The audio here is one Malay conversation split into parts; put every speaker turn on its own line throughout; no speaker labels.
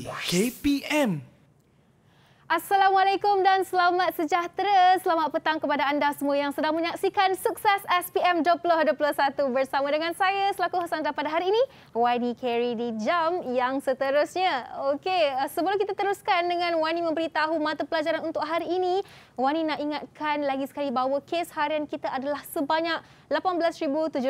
KPM.
Assalamualaikum dan selamat sejahtera. Selamat petang kepada anda semua yang sedang menyaksikan sukses SPM 2021 bersama dengan saya selaku hos anda pada hari ini, Wani Carey di jam yang seterusnya. Okey, eh, sebelum kita teruskan dengan Wani memberitahu mata pelajaran untuk hari ini, Wani nak ingatkan lagi sekali bahawa kes harian kita adalah sebanyak 18,762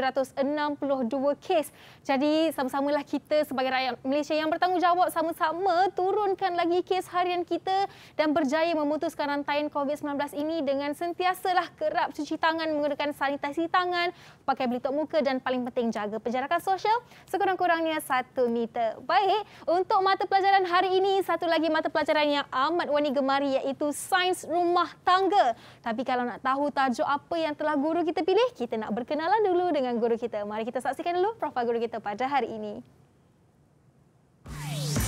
kes. Jadi sama-samalah kita sebagai rakyat Malaysia yang bertanggungjawab sama-sama turunkan lagi kes harian kita dan berjaya memutuskan rantaian COVID-19 ini dengan sentiasalah kerap cuci tangan menggunakan sanitasi tangan, pakai pelitup muka dan paling penting jaga penjarakan sosial sekurang-kurangnya satu meter. Baik, untuk mata pelajaran hari ini, satu lagi mata pelajaran yang amat wani gemari iaitu sains rumah tangga. Tapi kalau nak tahu tajuk apa yang telah guru kita pilih, kita nak berkenalan dulu dengan guru kita. Mari kita saksikan dulu profil guru kita pada hari ini. Hai.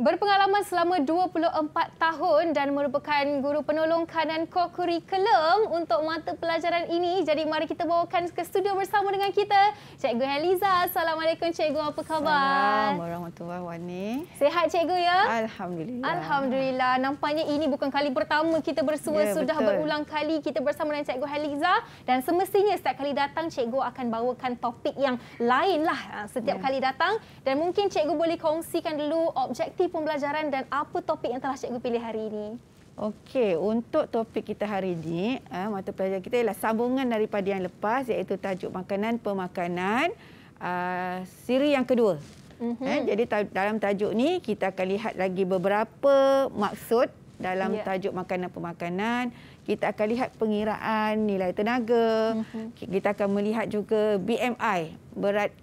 Berpengalaman selama 24 tahun dan merupakan guru penolong kanan Kokuri kokurikulum untuk mata pelajaran ini. Jadi mari kita bawakan ke studio bersama dengan kita, Cikgu Heliza. Assalamualaikum Cikgu, apa khabar? Assalamualaikum warahmatullahi wabarakatuh. Sehat Cikgu ya? Alhamdulillah. Alhamdulillah. Nampaknya ini bukan kali pertama kita bersua. Ya, sudah betul. berulang kali kita bersama dengan Cikgu Heliza. Dan semestinya setiap kali datang, Cikgu akan bawakan topik yang lain lah uh, setiap ya. kali datang. Dan mungkin Cikgu boleh kongsikan dulu objektif pembelajaran dan apa topik yang telah cikgu pilih hari ini? Okey, untuk topik kita hari ini, eh, mata pelajaran kita ialah sambungan daripada
yang lepas iaitu tajuk makanan pemakanan eh, siri yang kedua. Mm -hmm. jadi dalam tajuk ni kita akan lihat lagi beberapa maksud dalam yeah. tajuk makanan pemakanan. Kita akan lihat pengiraan nilai tenaga. Mm -hmm. Kita akan melihat juga BMI, berat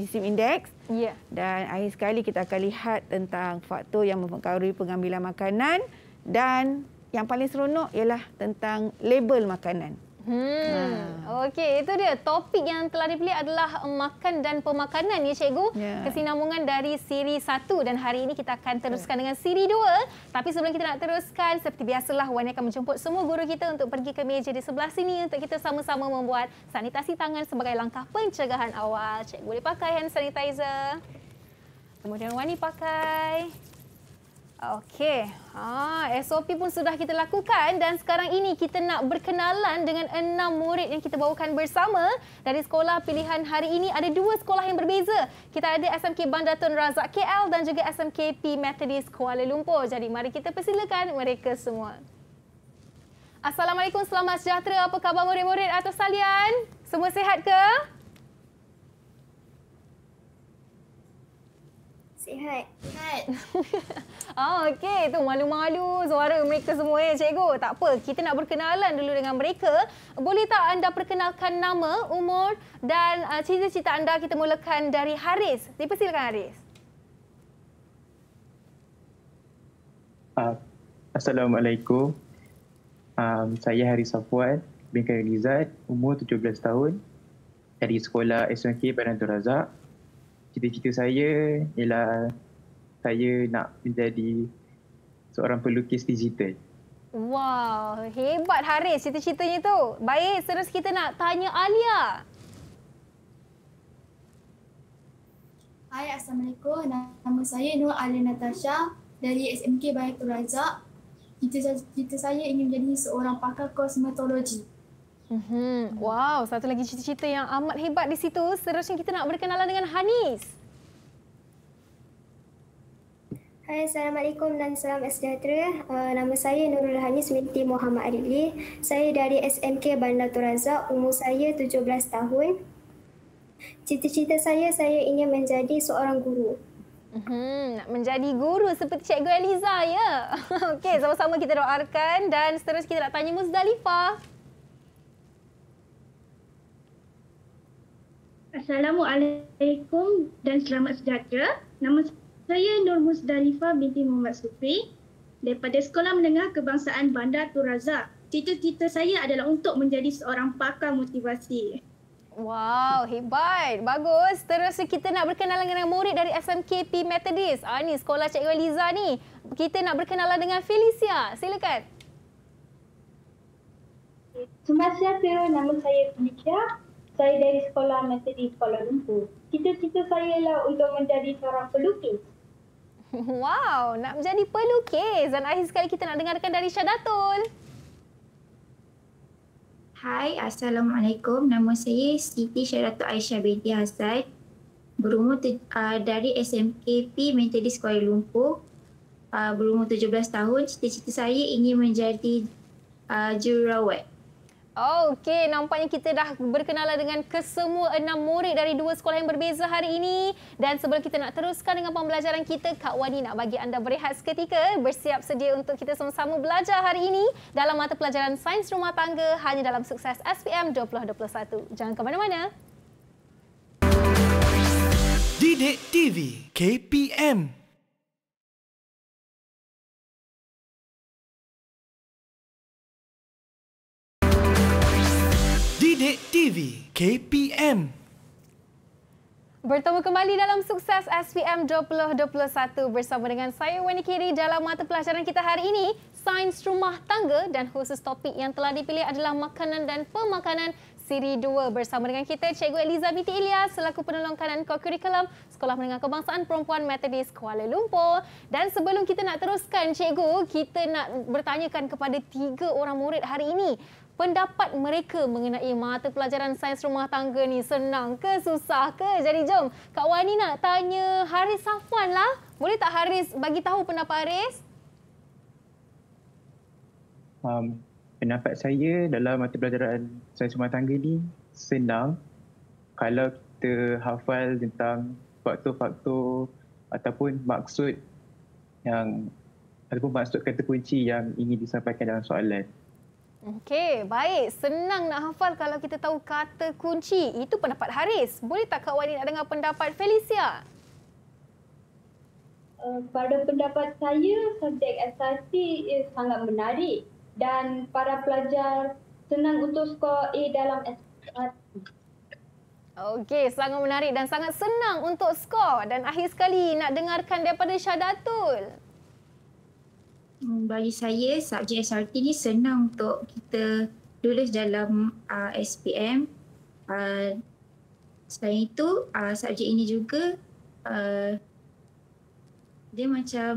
GSIM Index. Ya. Dan akhir sekali kita akan lihat tentang faktor yang mempengaruhi pengambilan makanan dan yang paling seronok ialah tentang label makanan.
Hmm. Ha. Okey, itu dia. Topik yang telah dipilih adalah makan dan pemakanan ya cikgu. Yeah. Kesinambungan dari siri satu dan hari ini kita akan teruskan dengan siri dua. Tapi sebelum kita nak teruskan, seperti biasalah Wani akan menjemput semua guru kita untuk pergi ke meja di sebelah sini untuk kita sama-sama membuat sanitasi tangan sebagai langkah pencegahan awal. Cikgu boleh pakai hand sanitizer. Kemudian Wani pakai. Okey. Ha, SOP pun sudah kita lakukan dan sekarang ini kita nak berkenalan dengan enam murid yang kita bawakan bersama dari sekolah pilihan hari ini. Ada dua sekolah yang berbeza. Kita ada SMK Bandar Tun Razak KL dan juga SMK P Methodist Kuala Lumpur. Jadi mari kita persilakan mereka semua. Assalamualaikum, selamat sejahtera. Apa khabar murid-murid atau salian? Semua sihat ke? sihat. Sihat. oh, okey. Itu malu-malu suara mereka semua, eh, cikgu. Tak apa, kita nak berkenalan dulu dengan mereka. Boleh tak anda perkenalkan nama, umur dan uh, ah, cerita-cerita anda kita mulakan dari Haris. Dipersilakan Haris.
Uh, Assalamualaikum. Um, saya Haris Safwan bin Khairul Izzat, umur 17 tahun dari sekolah SMK Bandar Razak cita-cita saya ialah saya nak menjadi seorang pelukis digital.
Wow, hebat Haris cita-citanya tu. Baik, terus kita nak tanya Alia. Hai, Assalamualaikum. Nama saya Nur Alia Natasha dari SMK Baitul Razak. Cita-cita saya ingin menjadi seorang pakar kosmetologi. Mm-hmm. Wow, satu lagi cerita-cerita yang amat hebat di situ. Seterusnya kita nak berkenalan dengan Hanis. Hai, Assalamualaikum dan salam sejahtera. Uh, nama saya Nurul Hanis binti Muhammad Adili. Saya dari SMK Bandar Turaza. Umur saya 17 tahun. Cita-cita saya, saya ingin menjadi seorang guru. Hmm, nak menjadi guru seperti Cikgu Eliza, ya? Okey, sama-sama kita doakan. Dan seterusnya kita nak tanya Muzdalifah. Assalamualaikum dan selamat sejahtera. Nama saya Nur Musdalifah binti Muhammad Sufri daripada Sekolah Menengah Kebangsaan Bandar Turaza. Cita-cita saya adalah untuk menjadi seorang pakar motivasi. Wow, hebat. Bagus. Terus kita nak berkenalan dengan murid dari SMKP Methodist. Ah, ni sekolah Cikgu Liza. ni. Kita nak berkenalan dengan Felicia. Silakan. Terima kasih, Nama saya Felicia saya dari sekolah Menteri Kuala Lumpur. Cita-cita saya lah untuk menjadi seorang pelukis. Wow, nak menjadi pelukis. Dan akhir sekali kita nak dengarkan dari Syadatul. Hai, Assalamualaikum. Nama saya Siti Syaratul Aisyah binti Hassan. Berumur te- uh, ah, dari SMKP Mentalis Kuala Lumpur. Uh, berumur 17 tahun, cita-cita saya ingin menjadi uh, jururawat. Okey, nampaknya kita dah berkenalan dengan kesemua enam murid dari dua sekolah yang berbeza hari ini. Dan sebelum kita nak teruskan dengan pembelajaran kita, Kak Wani nak bagi anda berehat seketika. Bersiap sedia untuk kita sama-sama belajar hari ini dalam mata pelajaran Sains Rumah Tangga hanya dalam sukses SPM 2021. Jangan ke mana-mana.
Didik TV KPM Pendek TV KPM
Bertemu kembali dalam sukses SPM 2021 bersama dengan saya Wani Kiri dalam mata pelajaran kita hari ini Sains Rumah Tangga dan khusus topik yang telah dipilih adalah makanan dan pemakanan Siri 2 bersama dengan kita Cikgu Eliza Biti Ilyas selaku penolong kanan kurikulum Sekolah Menengah Kebangsaan Perempuan Methodist Kuala Lumpur. Dan sebelum kita nak teruskan Cikgu, kita nak bertanyakan kepada tiga orang murid hari ini pendapat mereka mengenai mata pelajaran sains rumah tangga ni senang ke susah ke? Jadi jom Kak Wani nak tanya Haris Safwan lah. Boleh tak Haris bagi tahu pendapat Haris?
Um, pendapat saya dalam mata pelajaran sains rumah tangga ni senang kalau kita hafal tentang faktor-faktor ataupun maksud yang ataupun maksud kata kunci yang ingin disampaikan dalam soalan.
Okey, baik. Senang nak hafal kalau kita tahu kata kunci. Itu pendapat Haris. Boleh tak Kak Wani nak dengar pendapat Felicia? Uh, pada pendapat saya, subjek SRT sangat menarik. Dan para pelajar senang untuk skor A dalam SRT. Okey, sangat menarik dan sangat senang untuk skor. Dan akhir sekali nak dengarkan daripada Syadatul. Hmm, bagi saya subjek SRT ni senang untuk kita lulus dalam uh, SPM. Uh, selain itu, uh, subjek ini juga uh, dia macam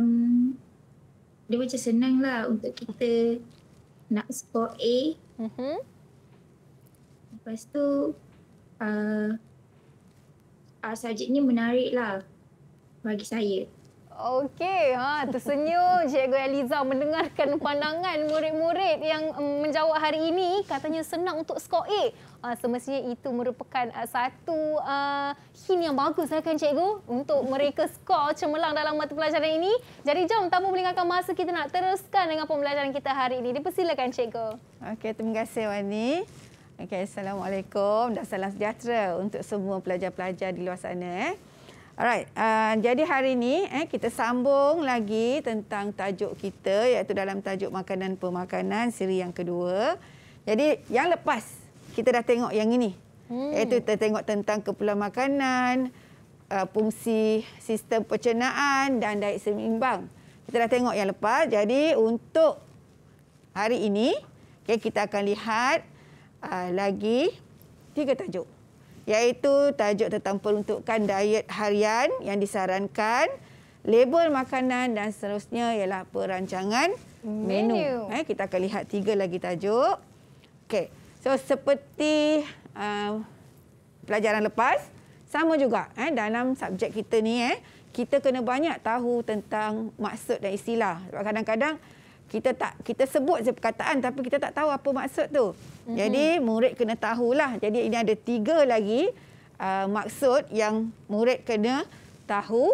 dia macam senang lah untuk kita nak score A. Uh-huh. Lepas tu uh, uh, subjek ni menarik lah bagi saya. Okey, ha, tersenyum Cikgu Eliza mendengarkan pandangan murid-murid yang mm, menjawab hari ini. Katanya senang untuk skor A. Ha, semestinya itu merupakan uh, satu uh, hint yang bagus eh, kan Cikgu untuk mereka skor cemerlang dalam mata pelajaran ini. Jadi jom tanpa melingkarkan masa kita nak teruskan dengan pembelajaran kita hari ini. Dipersilakan Cikgu. Okey, terima kasih
Wani. Okay, Assalamualaikum dan salam sejahtera untuk semua pelajar-pelajar di luar sana. Eh. Alright, uh, jadi hari ini eh, kita sambung lagi tentang tajuk kita iaitu dalam tajuk makanan pemakanan siri yang kedua. Jadi yang lepas kita dah tengok yang ini. Hmm. Iaitu kita tengok tentang kepulauan makanan, uh, fungsi sistem pencernaan dan diet seimbang. Kita dah tengok yang lepas. Jadi untuk hari ini okay, kita akan lihat uh, lagi tiga tajuk iaitu tajuk tentang peruntukan diet harian yang disarankan, label makanan dan seterusnya ialah perancangan menu. menu. Eh, kita akan lihat tiga lagi tajuk. Okey. So seperti um, pelajaran lepas, sama juga eh dalam subjek kita ni eh, kita kena banyak tahu tentang maksud dan istilah. kadang-kadang kita tak kita sebut je perkataan tapi kita tak tahu apa maksud tu hmm Jadi murid kena tahulah. Jadi ini ada tiga lagi uh, maksud yang murid kena tahu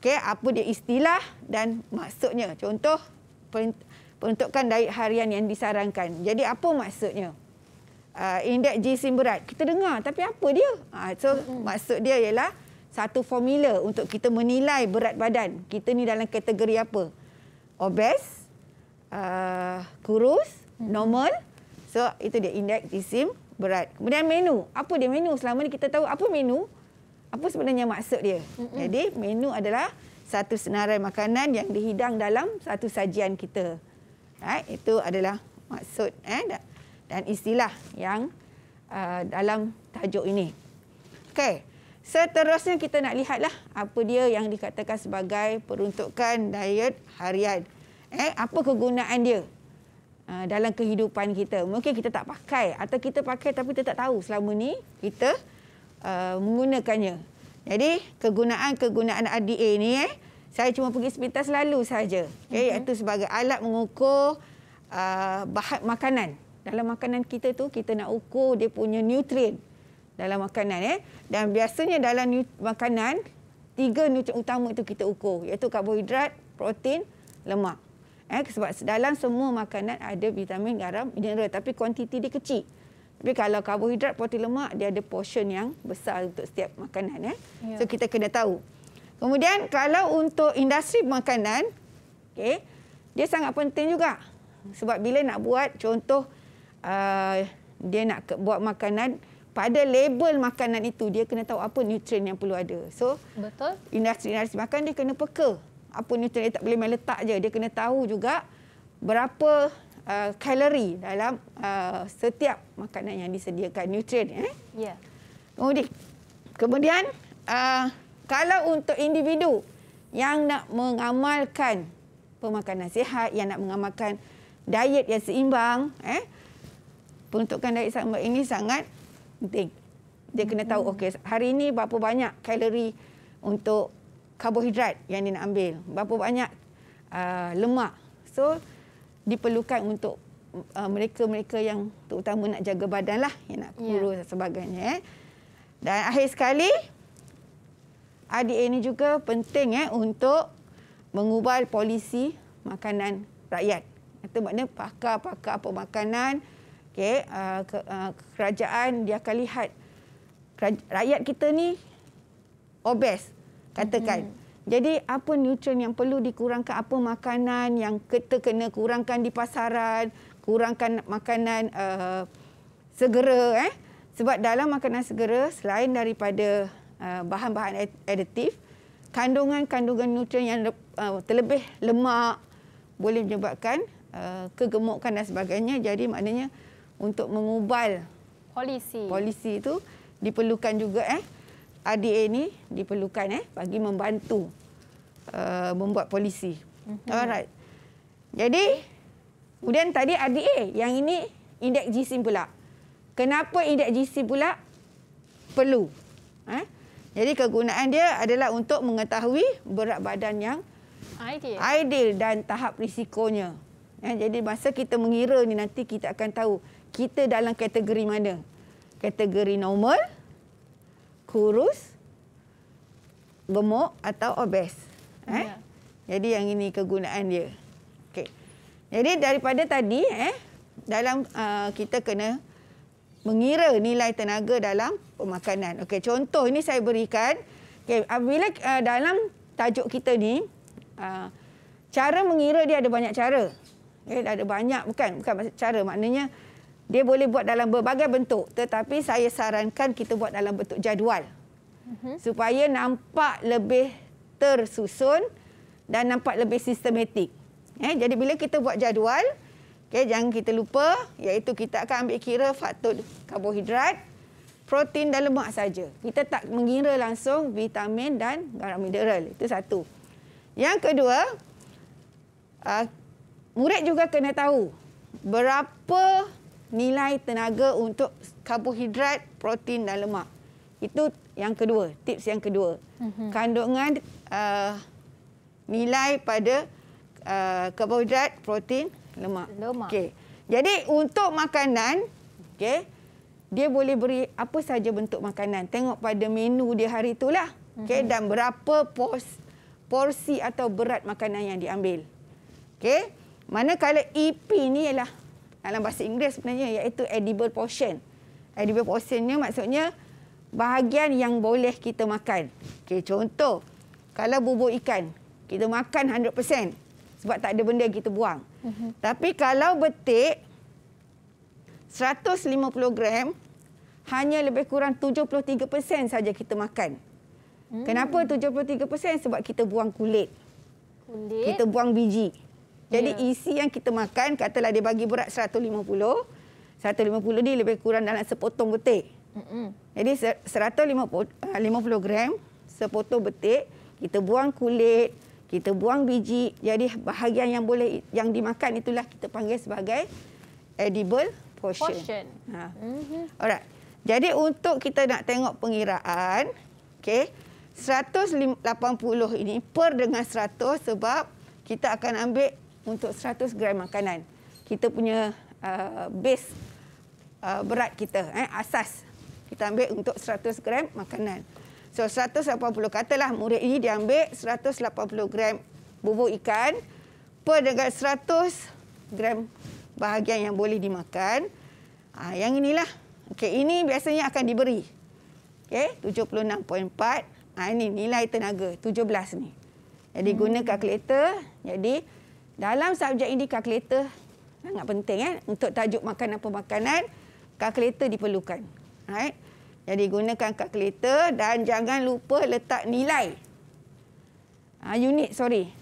okay, apa dia istilah dan maksudnya. Contoh peruntukan diet harian yang disarankan. Jadi apa maksudnya? Uh, indeks jisim berat. Kita dengar tapi apa dia? Uh, so mm-hmm. maksud dia ialah satu formula untuk kita menilai berat badan. Kita ni dalam kategori apa? Obes, uh, kurus, mm-hmm. normal. mm So itu dia indeks jisim berat. Kemudian menu. Apa dia menu? Selama ni kita tahu apa menu? Apa sebenarnya maksud dia? Mm-mm. Jadi menu adalah satu senarai makanan yang dihidang dalam satu sajian kita. Right? Itu adalah maksud eh dan istilah yang uh, dalam tajuk ini. Okey. Seterusnya kita nak lihatlah apa dia yang dikatakan sebagai peruntukan diet harian. Eh apa kegunaan dia? Ah, dalam kehidupan kita. Mungkin kita tak pakai atau kita pakai tapi kita tak tahu selama ni kita uh, menggunakannya. Jadi kegunaan-kegunaan RDA ni eh saya cuma pergi sepintas lalu saja. Okey mm iaitu sebagai alat mengukur uh, bahan makanan. Dalam makanan kita tu kita nak ukur dia punya nutrien dalam makanan eh dan biasanya dalam makanan tiga nutrien utama itu kita ukur iaitu karbohidrat, protein, lemak. Eh, sebab dalam semua makanan ada vitamin, garam, mineral tapi kuantiti dia kecil. Tapi kalau karbohidrat, poti lemak, dia ada portion yang besar untuk setiap makanan. Eh. Ya. So kita kena tahu. Kemudian kalau untuk industri makanan, okay, dia sangat penting juga. Sebab bila nak buat contoh uh, dia nak ke- buat makanan, pada label makanan itu dia kena tahu apa nutrien yang perlu ada. So industri-industri makan dia kena peka apa nutrien tak boleh main letak je dia kena tahu juga berapa uh, kalori dalam uh, setiap makanan yang disediakan nutrien eh ya kemudian kemudian uh, kalau untuk individu yang nak mengamalkan pemakanan sihat yang nak mengamalkan diet yang seimbang eh peruntukan diet seimbang ini sangat penting dia kena tahu mm okey hari ini berapa banyak kalori untuk karbohidrat yang dia nak ambil, berapa banyak uh, lemak. So diperlukan untuk uh, mereka-mereka yang terutama nak jaga badan lah, yang nak ya. kurus yeah. dan sebagainya. Eh. Dan akhir sekali, RDA ini juga penting eh, untuk mengubah polisi makanan rakyat. Itu maknanya pakar-pakar pemakanan, okay, uh, ke, uh, kerajaan dia akan lihat rakyat kita ni obes katakan. Hmm. Jadi apa nutrien yang perlu dikurangkan, apa makanan yang kita kena kurangkan di pasaran, kurangkan makanan uh, segera. Eh? Sebab dalam makanan segera, selain daripada uh, bahan-bahan additif, kandungan-kandungan nutrien yang uh, terlebih lemak boleh menyebabkan uh, kegemukan dan sebagainya. Jadi maknanya untuk mengubal
polisi, polisi
itu diperlukan juga. Eh? RDA ni diperlukan eh bagi membantu uh, membuat polisi. Mm-hmm. Alright. Jadi kemudian tadi RDA, yang ini indeks GSIM pula. Kenapa indeks GSIM pula perlu? Eh? Jadi kegunaan dia adalah untuk mengetahui berat badan yang
ideal, ideal
dan tahap risikonya. Eh? jadi masa kita mengira ni nanti kita akan tahu kita dalam kategori mana. Kategori normal, kurus, gemuk atau obes. Eh? Ya. Jadi yang ini kegunaan dia. Okey. Jadi daripada tadi eh dalam uh, kita kena mengira nilai tenaga dalam pemakanan. Okey, contoh ini saya berikan. Okey, apabila uh, dalam tajuk kita ni uh, cara mengira dia ada banyak cara. Okey, eh, ada banyak bukan bukan cara maknanya dia boleh buat dalam berbagai bentuk tetapi saya sarankan kita buat dalam bentuk jadual. Mhm. Supaya nampak lebih tersusun dan nampak lebih sistematik. Eh, jadi bila kita buat jadual, okay, jangan kita lupa iaitu kita akan ambil kira faktor karbohidrat, protein dan lemak saja. Kita tak mengira langsung vitamin dan garam mineral. Itu satu. Yang kedua, uh, murid juga kena tahu berapa nilai tenaga untuk karbohidrat, protein dan lemak. Itu yang kedua, tips yang kedua. Mhm. Kandungan uh, nilai pada uh, karbohidrat, protein, lemak. lemak. Okey. Jadi untuk makanan, okey, dia boleh beri apa saja bentuk makanan. Tengok pada menu dia hari itulah. Okey, mhm. dan berapa pos, porsi atau berat makanan yang diambil. Okey. Manakala EP ni ialah dalam bahasa Inggeris sebenarnya iaitu edible portion. Edible portion ni maksudnya bahagian yang boleh kita makan. Okey contoh kalau bubur ikan kita makan 100% sebab tak ada benda yang kita buang. Uh mhm. -huh. Tapi kalau betik 150 gram hanya lebih kurang 73% saja kita makan. Hmm. Kenapa 73%? Sebab kita buang kulit.
Kulit. Kita buang
biji. Jadi yeah. isi yang kita makan, katalah dia bagi berat 150. 150 ni lebih kurang dalam sepotong betik. Mm-hmm. Jadi 150 eh, gram sepotong betik, kita buang kulit, kita buang biji. Jadi bahagian yang boleh yang dimakan itulah kita panggil sebagai edible portion. portion. Ha. Mm-hmm. Alright. Jadi untuk kita nak tengok pengiraan, okay, 180 ini per dengan 100 sebab kita akan ambil untuk 100 gram makanan. Kita punya uh, base uh, berat kita, eh, asas. Kita ambil untuk 100 gram makanan. So 180, katalah murid ini dia ambil 180 gram bubur ikan per dengan 100 gram bahagian yang boleh dimakan. Ha, yang inilah. Okay, ini biasanya akan diberi. Okay, 76.4. Ha, ini nilai tenaga, 17 ni. Jadi hmm. guna kalkulator. Jadi dalam subjek ini kalkulator sangat penting kan untuk tajuk makanan-pemakanan kalkulator diperlukan. Right? Jadi gunakan kalkulator dan jangan lupa letak nilai. Ha, unit sorry.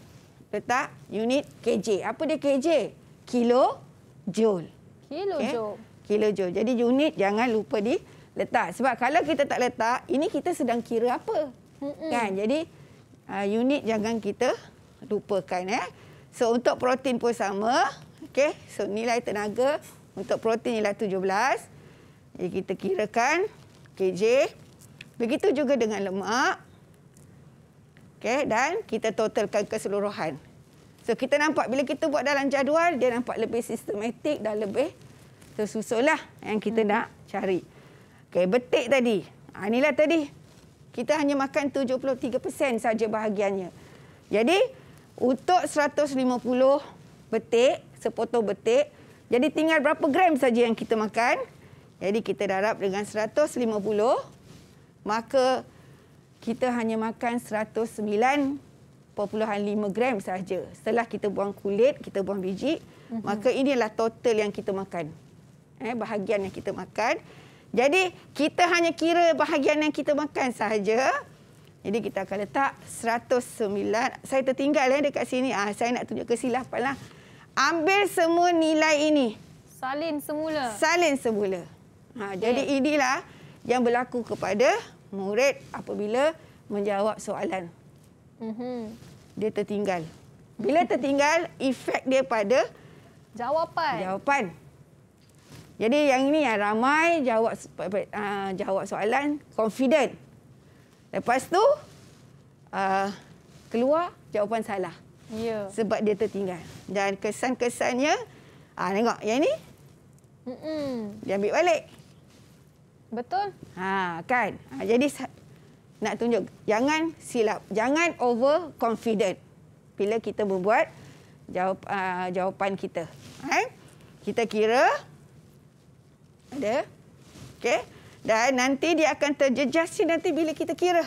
Letak unit KJ. Apa dia KJ? Kilo joule.
Kilo okay? joule.
Kilo joule. Jadi unit jangan lupa di letak. Sebab kalau kita tak letak, ini kita sedang kira apa? Mm -mm. Kan? Jadi ah, unit jangan kita lupakan ya. Eh? So untuk protein pun sama. Okey, so nilai tenaga untuk protein ialah 17. Jadi kita kirakan kg. Begitu juga dengan lemak. Okey, dan kita totalkan keseluruhan. So kita nampak bila kita buat dalam jadual, dia nampak lebih sistematik dan lebih tersusullah yang kita hmm. nak cari. Okey, betik tadi. Ha, inilah tadi. Kita hanya makan 73% saja bahagiannya. Jadi, untuk 150 betik, sepotong betik, jadi tinggal berapa gram saja yang kita makan. Jadi kita darab dengan 150, maka kita hanya makan 109.5 gram saja. Setelah kita buang kulit, kita buang biji, mm-hmm. maka inilah total yang kita makan. Eh, bahagian yang kita makan. Jadi kita hanya kira bahagian yang kita makan sahaja. Jadi kita akan letak 109. Saya tertinggal eh, dekat sini. Ah, saya nak tunjuk kesilapanlah. Ambil semua nilai ini.
Salin semula.
Salin semula.
Ha, okay. Jadi inilah
yang berlaku kepada murid apabila menjawab soalan. Mm -hmm. Dia tertinggal. Bila tertinggal, efek dia pada... Jawapan. Jawapan. Jadi yang ini yang ramai jawab, uh, jawab soalan confident. Lepas tu uh, keluar jawapan salah. Ya. Sebab dia tertinggal. Dan kesan-kesannya ah uh, tengok yang ini. Hmm. Dia ambil balik. Betul? Ha kan. Ha, jadi nak tunjuk jangan silap, jangan over confident bila kita membuat jawap, uh, jawapan kita. Ha? Kita kira ada. Okey. Dan nanti dia akan terjejasi nanti bila kita kira.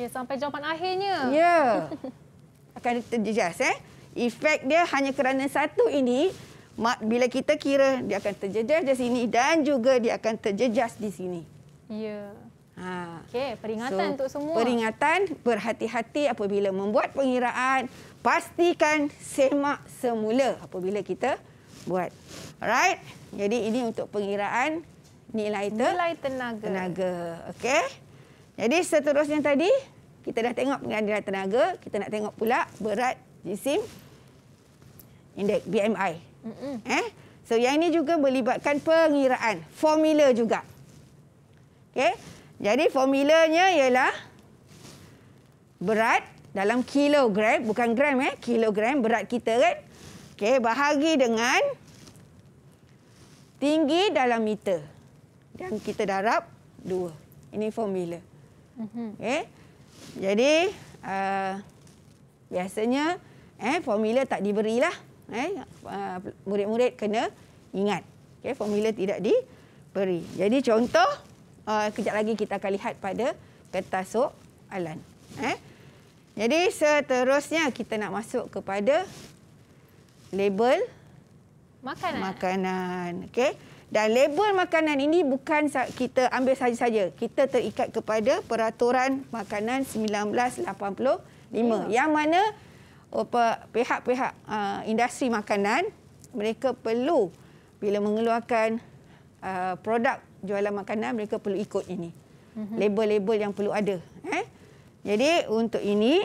Ya, sampai jawapan akhirnya. Ya.
Akan terjejas. Eh? Efek dia hanya kerana satu ini. Bila kita kira, dia akan terjejas di sini dan juga dia akan terjejas di sini.
Ya. Ha. Okey, peringatan so, untuk semua. Peringatan,
berhati-hati apabila membuat pengiraan. Pastikan semak semula apabila kita buat. Alright? Jadi ini untuk pengiraan nilai, te nilai tenaga. tenaga. Okey. Jadi seterusnya tadi kita dah tengok nilai tenaga, kita nak tengok pula berat jisim indeks BMI. Mm -mm. Eh? So yang ini juga melibatkan pengiraan, formula juga. Okey. Jadi formulanya ialah berat dalam kilogram, bukan gram eh, kilogram berat kita kan. Okey, bahagi dengan tinggi dalam meter dan kita darab dua. Ini formula. Okay. Mhm. Eh? Jadi, uh, biasanya eh, formula tak diberilah. Eh? Uh, murid-murid uh, kena ingat. Okay, formula tidak diberi. Jadi, contoh, uh, kejap lagi kita akan lihat pada kertas soalan. Eh. Jadi, seterusnya kita nak masuk kepada label makanan. makanan. Okay. Dan label makanan ini bukan kita ambil saja-saja. Kita terikat kepada peraturan makanan 1985. Ya. Yang mana oh, pihak-pihak ah, industri makanan mereka perlu bila mengeluarkan ah, produk jualan makanan mereka perlu ikut ini. Mhm. Label-label yang perlu ada. Eh. Jadi untuk ini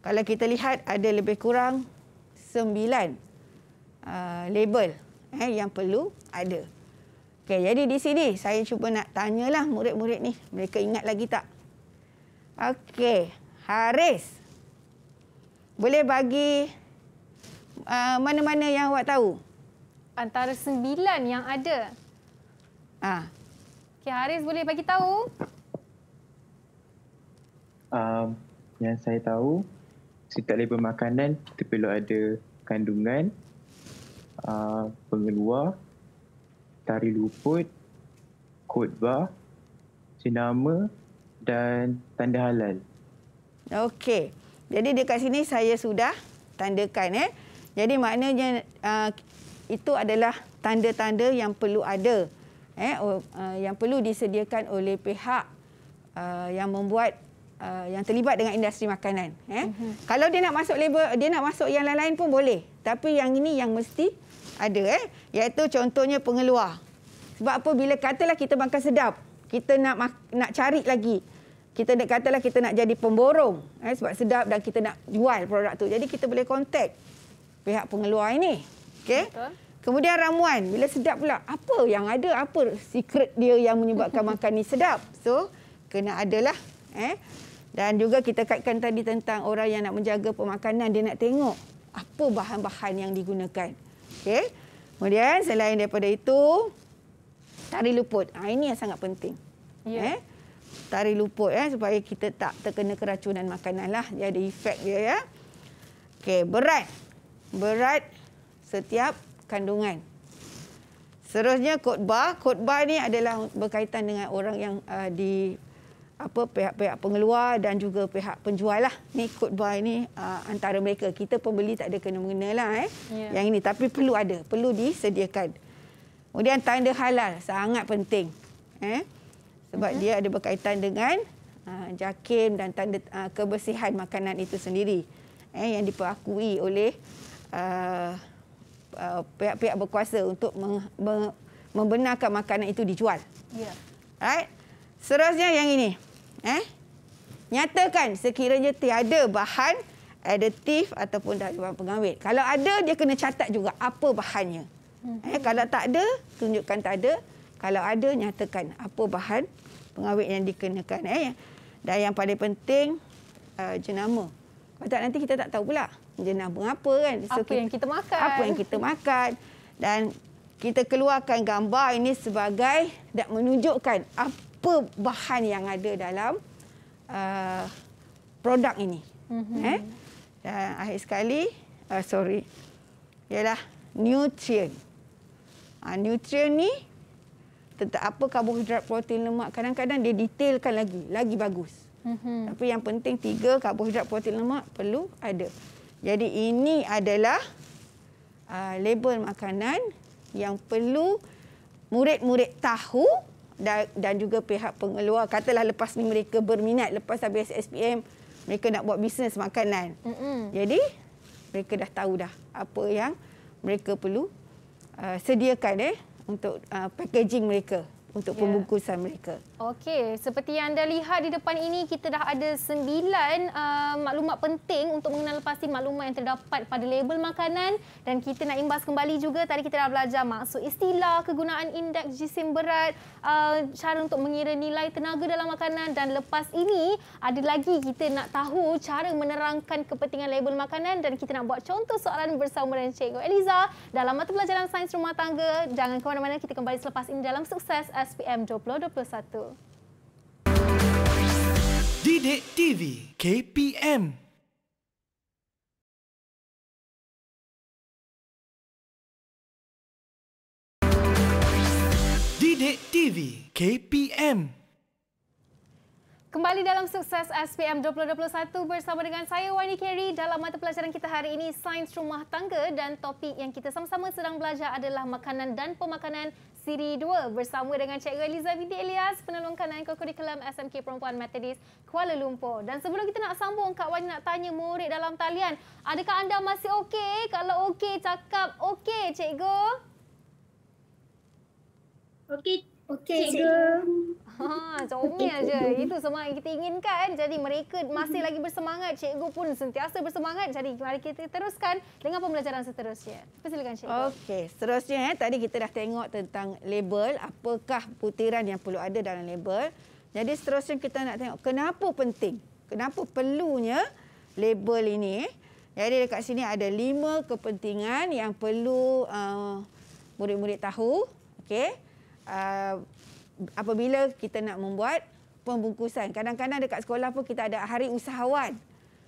kalau kita lihat ada lebih kurang sembilan ah, label eh, yang perlu ada. Okay, jadi di sini saya cuba nak tanyalah murid-murid ni. Mereka ingat lagi tak? Okey, Haris. Boleh bagi uh, mana-mana uh, yang awak tahu?
Antara sembilan yang ada. Ah, Okey, Haris boleh bagi tahu?
Um, yang saya tahu, setiap label makanan kita perlu ada kandungan, Ah, pengeluar, tari luput, khutbah, jenama dan tanda halal.
Okey. Jadi dekat sini saya sudah tandakan. Eh? Jadi maknanya uh, itu adalah tanda-tanda yang perlu ada. Eh? Uh, yang perlu disediakan oleh pihak uh, yang membuat Uh, yang terlibat dengan industri makanan. Eh? Uh mhm. -huh. Kalau dia nak masuk label, dia nak masuk yang lain-lain pun boleh. Tapi yang ini yang mesti ada. Eh? Iaitu contohnya pengeluar. Sebab apa? Bila katalah kita makan sedap, kita nak nak cari lagi. Kita nak katalah kita nak jadi pemborong. Eh? Sebab sedap dan kita nak jual produk tu. Jadi kita boleh kontak pihak pengeluar ini. Okey? Kemudian ramuan. Bila sedap pula, apa yang ada? Apa secret dia yang menyebabkan makan ni sedap? So, kena adalah. Eh? Dan juga kita katakan tadi tentang orang yang nak menjaga pemakanan, dia nak tengok apa bahan-bahan yang digunakan. Okey. Kemudian selain daripada itu, tari luput. Ha, ini yang sangat penting. Ya. Eh? Tari luput eh, supaya kita tak terkena keracunan makanan. Lah. Dia ada efek dia. Ya? Okey, berat. Berat setiap kandungan. Seterusnya khutbah. Khutbah ni adalah berkaitan dengan orang yang uh, di apa pihak-pihak pengeluar dan juga pihak penjual lah. Ni ikut buy ni uh, antara mereka. Kita pembeli tak ada kena mengena lah eh. Ya. Yang ini tapi perlu ada, perlu disediakan. Kemudian tanda halal sangat penting. Eh. Sebab uh-huh. dia ada berkaitan dengan uh, jakim dan tanda uh, kebersihan makanan itu sendiri. Eh yang diperakui oleh uh, uh, pihak-pihak berkuasa untuk meng- meng- membenarkan makanan itu dijual. Ya. Right? Seterusnya yang ini eh nyatakan sekiranya tiada bahan aditif ataupun daripada pengawet. Kalau ada dia kena catat juga apa bahannya. Hmm. Eh kalau tak ada tunjukkan tak ada. Kalau ada nyatakan apa bahan pengawet yang dikenakan eh. Dan yang paling penting uh, jenama. Kalau tak nanti kita tak tahu pula jenama apa kan. So, apa kita, yang kita makan? Apa yang kita makan dan kita keluarkan gambar ini sebagai nak menunjukkan apa apa bahan yang ada dalam uh, produk ini. Mm-hmm. Eh? Dan akhir sekali, uh, sorry, ialah nutrient. Uh, ah, nutrient ni tentang apa karbohidrat, protein, lemak kadang-kadang dia detailkan lagi, lagi bagus.
Mm-hmm. Tapi
yang penting tiga karbohidrat, protein, lemak perlu ada. Jadi ini adalah uh, label makanan yang perlu murid-murid tahu. Mm-hmm dan, dan juga pihak pengeluar katalah lepas ni mereka berminat lepas habis SPM mereka nak buat bisnes makanan. Mm-hmm. Jadi mereka dah tahu dah apa yang mereka perlu uh, sediakan eh untuk uh, packaging mereka untuk yeah. pembungkusan mereka.
Okey, seperti yang anda lihat di depan ini kita dah ada sembilan uh, maklumat penting untuk mengenal pasti maklumat yang terdapat pada label makanan dan kita nak imbas kembali juga tadi kita dah belajar maksud istilah kegunaan indeks jisim berat, uh, cara untuk mengira nilai tenaga dalam makanan dan lepas ini ada lagi kita nak tahu cara menerangkan kepentingan label makanan dan kita nak buat contoh soalan bersama dengan Cikgu Eliza dalam mata pelajaran sains rumah tangga. Jangan ke mana-mana kita kembali selepas ini dalam sukses SPM 2021.
Didik TV KPM Didik TV KPM
Kembali dalam sukses SPM 2021 bersama dengan saya Wani Keri dalam mata pelajaran kita hari ini Sains Rumah Tangga dan topik yang kita sama-sama sedang belajar adalah makanan dan pemakanan Siri 2 bersama dengan Cikgu Eliza Binti Elias, penolong kanan kurikulum SMK Perempuan Methodist Kuala Lumpur. Dan sebelum kita nak sambung, Kak Wan nak tanya murid dalam talian, adakah anda masih okey? Kalau okey, cakap okey, Cikgu. Okey, okey, Cikgu. cikgu. Ha, comel je. Itu semua yang kita inginkan. Jadi mereka masih lagi bersemangat. Cikgu pun sentiasa bersemangat. Jadi mari kita teruskan dengan pembelajaran seterusnya. Persilakan Cikgu.
Okey, seterusnya eh, tadi kita dah tengok tentang label. Apakah putiran yang perlu ada dalam label. Jadi seterusnya kita nak tengok kenapa penting. Kenapa perlunya label ini. Eh. Jadi dekat sini ada lima kepentingan yang perlu uh, murid-murid uh, tahu. Okey. Uh, apabila kita nak membuat pembungkusan. Kadang-kadang dekat sekolah pun kita ada hari usahawan.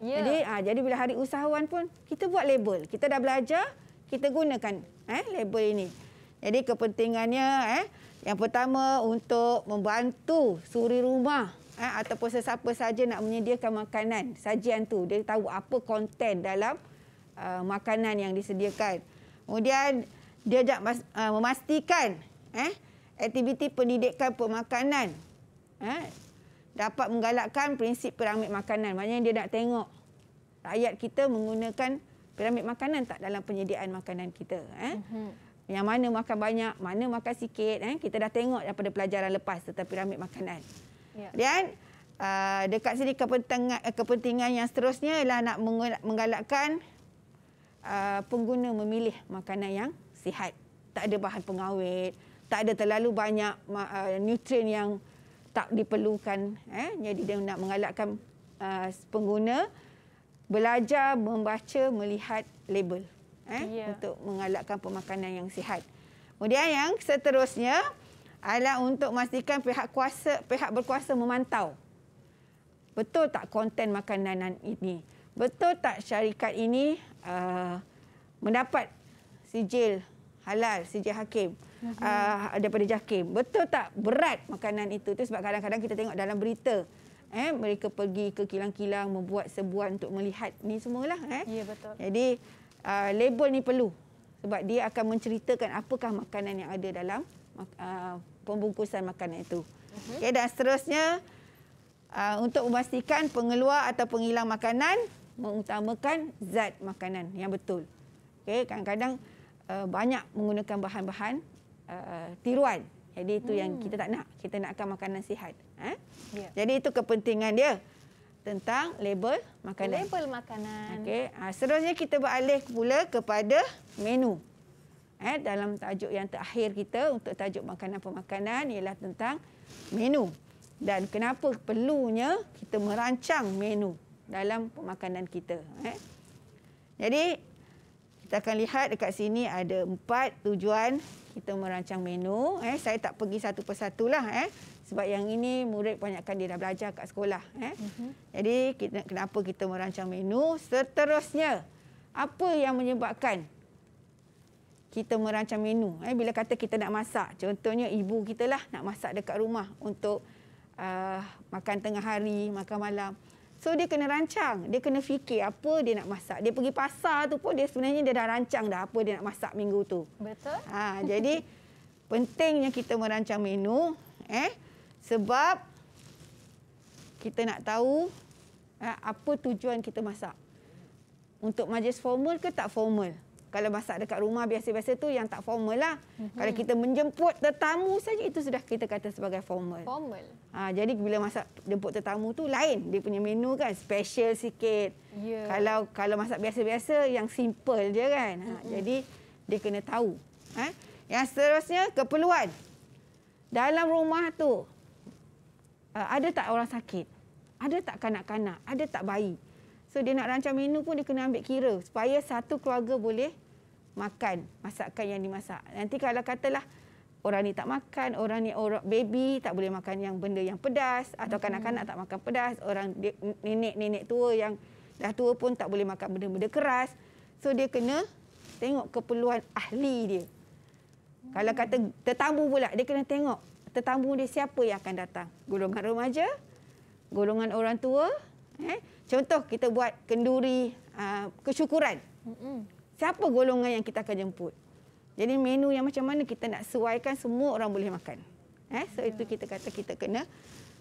Yeah. Jadi aa, ah, jadi bila hari usahawan pun kita buat label. Kita dah belajar, kita gunakan eh label ini. Jadi kepentingannya eh yang pertama untuk membantu suri rumah eh ataupun sesiapa saja nak menyediakan makanan, sajian tu dia tahu apa konten dalam uh, makanan yang disediakan. Kemudian dia ah, memastikan eh aktiviti pendidikan pemakanan. Eh? Dapat menggalakkan prinsip piramid makanan. Maksudnya dia nak tengok rakyat kita menggunakan piramid makanan tak dalam penyediaan makanan kita. Eh? Mm -hmm. Yang mana makan banyak, mana makan sikit. Eh? Kita dah tengok daripada pelajaran lepas tentang piramid makanan. Yeah. Dan uh, dekat sini kepentingan, eh, kepentingan yang seterusnya ialah nak menggalakkan uh, pengguna memilih makanan yang sihat. Tak ada bahan pengawet. Mm tak ada terlalu banyak uh, nutrien yang tak diperlukan eh jadi dia nak menggalakkan uh, pengguna belajar membaca melihat label eh yeah. untuk menggalakkan pemakanan yang sihat. Kemudian yang seterusnya adalah untuk memastikan pihak kuasa pihak berkuasa memantau betul tak konten makanan ini betul tak syarikat ini uh, mendapat sijil halal sijil hakim
uh,
daripada JAKIM. Betul tak berat makanan itu? Itu sebab kadang-kadang kita tengok dalam berita. Eh, mereka pergi ke kilang-kilang membuat sebuah untuk melihat ni semualah. Eh. Ya, betul. Jadi, uh, label ni perlu. Sebab dia akan menceritakan apakah makanan yang ada dalam uh, pembungkusan makanan itu. Mhm. Okay, dan seterusnya, uh, untuk memastikan pengeluar atau penghilang makanan, mengutamakan zat makanan yang betul. Kadang-kadang okay, uh, banyak menggunakan bahan-bahan uh, tiruan. Jadi itu hmm. yang kita tak nak. Kita nak nakkan makanan sihat. Eh? Ha? Yeah. Jadi itu kepentingan dia tentang label makanan. Label
makanan. Okey.
Ha, seterusnya kita beralih pula kepada menu. Eh, dalam tajuk yang terakhir kita untuk tajuk makanan pemakanan ialah tentang menu. Dan kenapa perlunya kita merancang menu dalam pemakanan kita. Eh? Jadi kita akan lihat dekat sini ada empat tujuan kita merancang menu. Eh, saya tak pergi satu persatu lah. Eh. Sebab yang ini murid banyakkan dia dah belajar kat sekolah. Eh. Uh-huh. Jadi kita, kenapa kita merancang menu? Seterusnya, apa yang menyebabkan kita merancang menu? Eh, bila kata kita nak masak, contohnya ibu kita lah nak masak dekat rumah untuk uh, makan tengah hari, makan malam. So dia kena rancang, dia kena fikir apa dia nak masak. Dia pergi pasar tu pun dia sebenarnya dia dah rancang dah apa dia nak masak minggu tu.
Betul. Ha, jadi
pentingnya kita merancang menu eh sebab kita nak tahu eh, apa tujuan kita masak. Untuk majlis formal ke tak formal? kalau masak dekat rumah biasa-biasa tu yang tak formal lah. Mm-hmm. Kalau kita menjemput tetamu saja itu sudah kita kata sebagai formal. Formal. Ha, jadi bila masak jemput tetamu tu lain dia punya menu kan special sikit. Yeah. Kalau kalau masak biasa-biasa yang simple je kan. Ha, mm-hmm. jadi dia kena tahu. Ha? Yang seterusnya keperluan. Dalam rumah tu ha, ada tak orang sakit? Ada tak kanak-kanak? Ada tak bayi? So dia nak rancang menu pun dia kena ambil kira supaya satu keluarga boleh makan masakan yang dimasak. Nanti kalau katalah orang ni tak makan, orang ni orang baby tak boleh makan yang benda yang pedas atau hmm. kanak-kanak tak makan pedas, orang nenek-nenek tua yang dah tua pun tak boleh makan benda-benda keras. So dia kena tengok keperluan ahli dia. Kalau kata tetamu pula dia kena tengok tetamu dia siapa yang akan datang. Golongan remaja, golongan orang tua, eh? Contoh kita buat kenduri uh, kesyukuran. Siapa golongan yang kita akan jemput? Jadi menu yang macam mana kita nak sesuaikan semua orang boleh makan. Eh, so itu ya. kita kata kita kena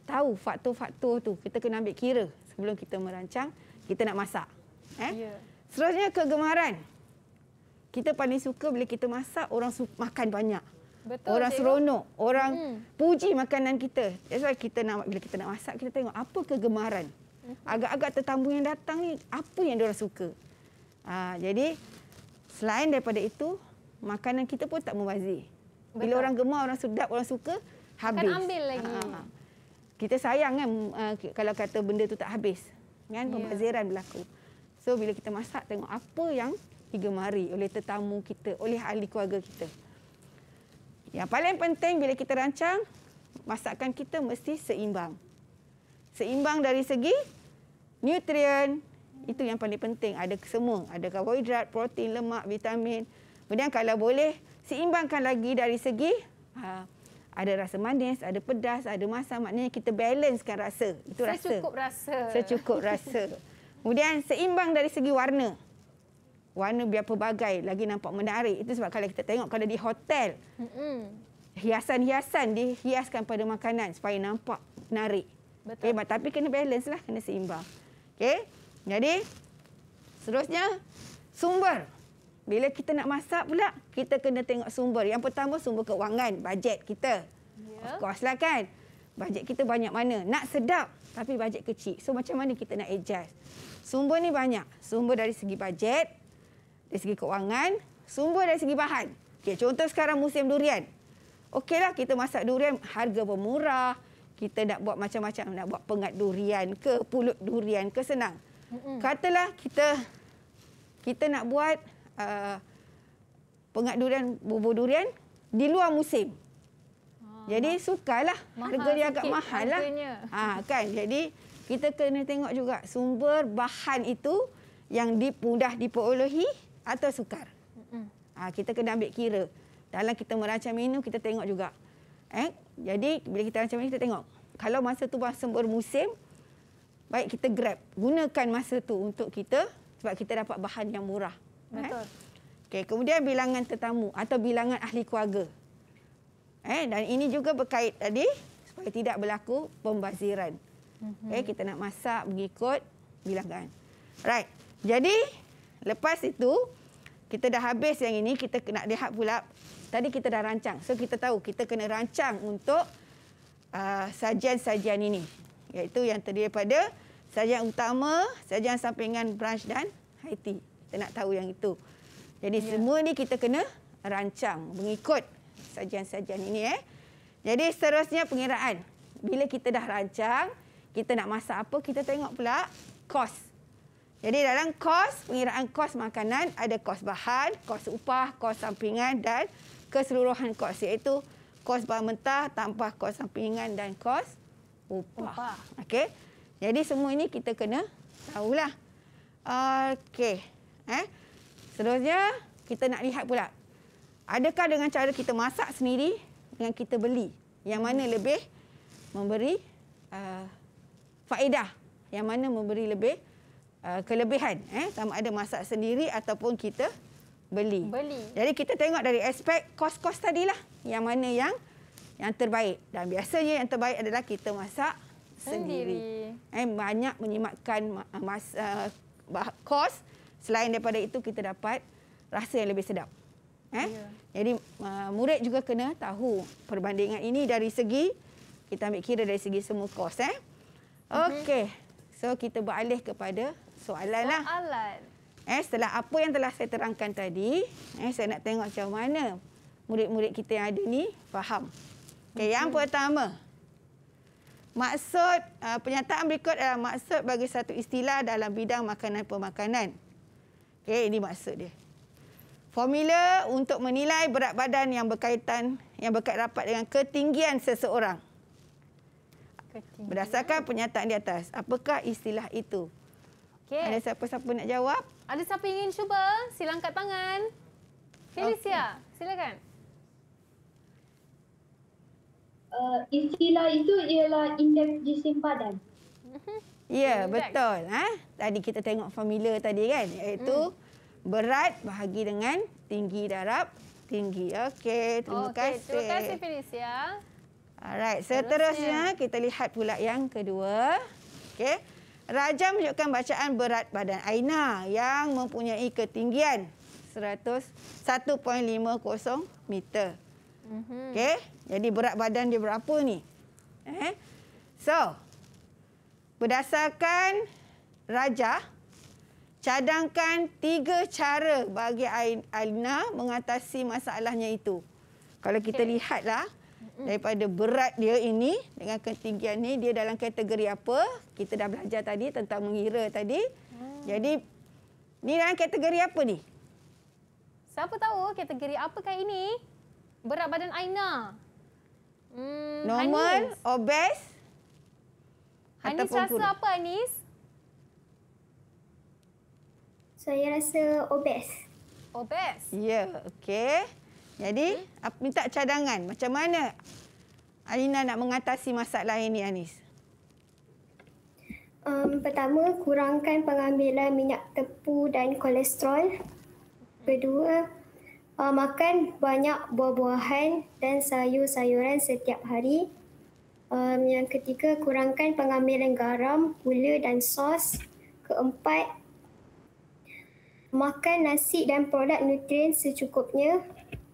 tahu faktor-faktor tu. Kita kena ambil kira sebelum kita merancang kita nak masak. Eh? Yeah. Seterusnya kegemaran. Kita paling suka bila kita masak orang makan banyak.
Betul. Orang tengok. seronok,
orang hmm. puji makanan kita. That's kita nak bila kita nak masak kita tengok apa kegemaran agak-agak tetamu yang datang ni apa yang dia suka. Ha, jadi selain daripada itu makanan kita pun tak mubazir. Betul. Bila orang gemar, orang sedap, orang suka, habis. Kan ambil lagi. Ha, ha, ha, kita sayang kan uh, kalau kata benda tu tak habis. Kan ya. pembaziran berlaku. So bila kita masak tengok apa yang digemari oleh tetamu kita, oleh ahli keluarga kita. Yang paling penting bila kita rancang, masakan kita mesti seimbang. Seimbang dari segi nutrien itu yang paling penting ada semua ada karbohidrat protein lemak vitamin kemudian kalau boleh seimbangkan lagi dari segi ha, ada rasa manis, ada pedas, ada masam. Maknanya kita balancekan rasa. Itu rasa. Secukup
rasa. Secukup rasa.
Kemudian seimbang dari segi warna. Warna berapa bagai lagi nampak menarik. Itu sebab kalau kita tengok kalau di hotel. Hiasan-hiasan dihiaskan pada makanan supaya nampak menarik. Betul. Eh, tapi kena balance lah, kena seimbang. Okey. Jadi seterusnya sumber. Bila kita nak masak pula, kita kena tengok sumber. Yang pertama sumber kewangan, bajet kita. Ya. Of course lah kan. Bajet kita banyak mana? Nak sedap tapi bajet kecil. So macam mana kita nak adjust? Sumber ni banyak. Sumber dari segi bajet, dari segi kewangan, sumber dari segi bahan. Okey, contoh sekarang musim durian. Okeylah kita masak durian harga bermurah kita nak buat macam-macam nak buat pengat durian ke pulut durian ke senang. Katalah kita kita nak buat uh, pengat durian bubur durian di luar musim. Ah, jadi sukalah harga dia agak mahal lah. Ha kan jadi kita kena tengok juga sumber bahan itu yang mudah diperolehi atau sukar. Ha, kita kena ambil kira dalam kita merancang menu kita tengok juga Eh? Jadi bila kita macam ni kita tengok. Kalau masa tu masa bermusim, baik kita grab. Gunakan masa tu untuk kita sebab kita dapat bahan yang murah. Eh? Betul. Eh? Okey, kemudian bilangan tetamu atau bilangan ahli keluarga. Eh, dan ini juga berkait tadi supaya tidak berlaku pembaziran. Mhm. Okay, kita nak masak mengikut bilangan. Right. Jadi lepas itu kita dah habis yang ini, kita nak lihat pula Tadi kita dah rancang. So kita tahu kita kena rancang untuk uh, sajian-sajian uh, ini. Iaitu yang terdiri pada sajian utama, sajian sampingan brunch dan Haiti. Kita nak tahu yang itu. Jadi ya. semua ini kita kena rancang mengikut sajian-sajian ini. Eh. Jadi seterusnya pengiraan. Bila kita dah rancang, kita nak masak apa, kita tengok pula kos. Jadi dalam kos, pengiraan kos makanan, ada kos bahan, kos upah, kos sampingan dan keseluruhan kos iaitu kos bahan mentah, tambah kos sampingan dan kos upah. upah. Okey. Jadi semua ini kita kena tahulah. Okey. Eh. Seterusnya kita nak lihat pula. Adakah dengan cara kita masak sendiri dengan kita beli yang mana lebih memberi uh, faedah? Yang mana memberi lebih uh, kelebihan eh sama ada masak sendiri ataupun kita beli. beli. Jadi kita tengok dari aspek kos-kos tadi lah, yang mana yang yang terbaik. Dan biasanya yang terbaik adalah kita masak sendiri. sendiri. Eh, banyak menyimakkan eh, mas, uh, kos. Selain daripada itu, kita dapat rasa yang lebih sedap. Eh? Ya. Jadi uh, murid juga kena tahu perbandingan ini dari segi, kita ambil kira dari segi semua kos. Eh? Okey. Okay. So, kita beralih kepada soalan. Lah. Soalan. Lah. Eh, setelah apa yang telah saya terangkan tadi, eh, saya nak tengok macam mana murid-murid kita yang ada ni faham. Okay, okay. Yang pertama, maksud uh, pernyataan berikut adalah maksud bagi satu istilah dalam bidang makanan-pemakanan. Okay, ini maksud dia. Formula untuk menilai berat badan yang berkaitan, yang berkait rapat dengan ketinggian seseorang.
Ketinggian. Berdasarkan
pernyataan di atas, apakah istilah itu? Okay. Ada siapa-siapa nak jawab?
Ada siapa ingin cuba? Sila angkat tangan. Felicia, okay. silakan. Uh, istilah itu ialah indeks jisim badan. Mhm. Ya, betul.
Ha? Tadi kita tengok formula tadi kan? Iaitu hmm. berat bahagi dengan tinggi darab tinggi. Okey, terima okay. kasih. Terima kasih, Felicia. Alright, seterusnya kita lihat pula yang kedua. Okey. Raja menunjukkan bacaan berat badan Aina yang mempunyai ketinggian 101.50 meter. Mhm. Okay, jadi berat badan dia berapa ni? Eh? So, berdasarkan Raja, cadangkan tiga cara bagi Aina mengatasi masalahnya itu. Kalau kita okay. lihatlah, Mm. daripada berat dia ini dengan ketinggian ini dia dalam kategori apa? Kita dah belajar tadi tentang mengira tadi. Hmm. Jadi ni dalam kategori apa ni?
Siapa tahu kategori apakah ini? Berat badan Aina. Hmm, normal, Hanis. obese. Hanis rasa kurus. apa Anis?
Saya rasa obes. Obes? Ya, yeah, okey. Jadi, okay. minta cadangan. Macam mana Alina nak mengatasi masalah ini, Anis?
Um, pertama, kurangkan pengambilan minyak tepu dan kolesterol. Kedua, uh, makan banyak buah-buahan dan sayur-sayuran setiap hari. Um, yang ketiga, kurangkan pengambilan garam, gula dan sos. Keempat, makan nasi dan produk nutrien secukupnya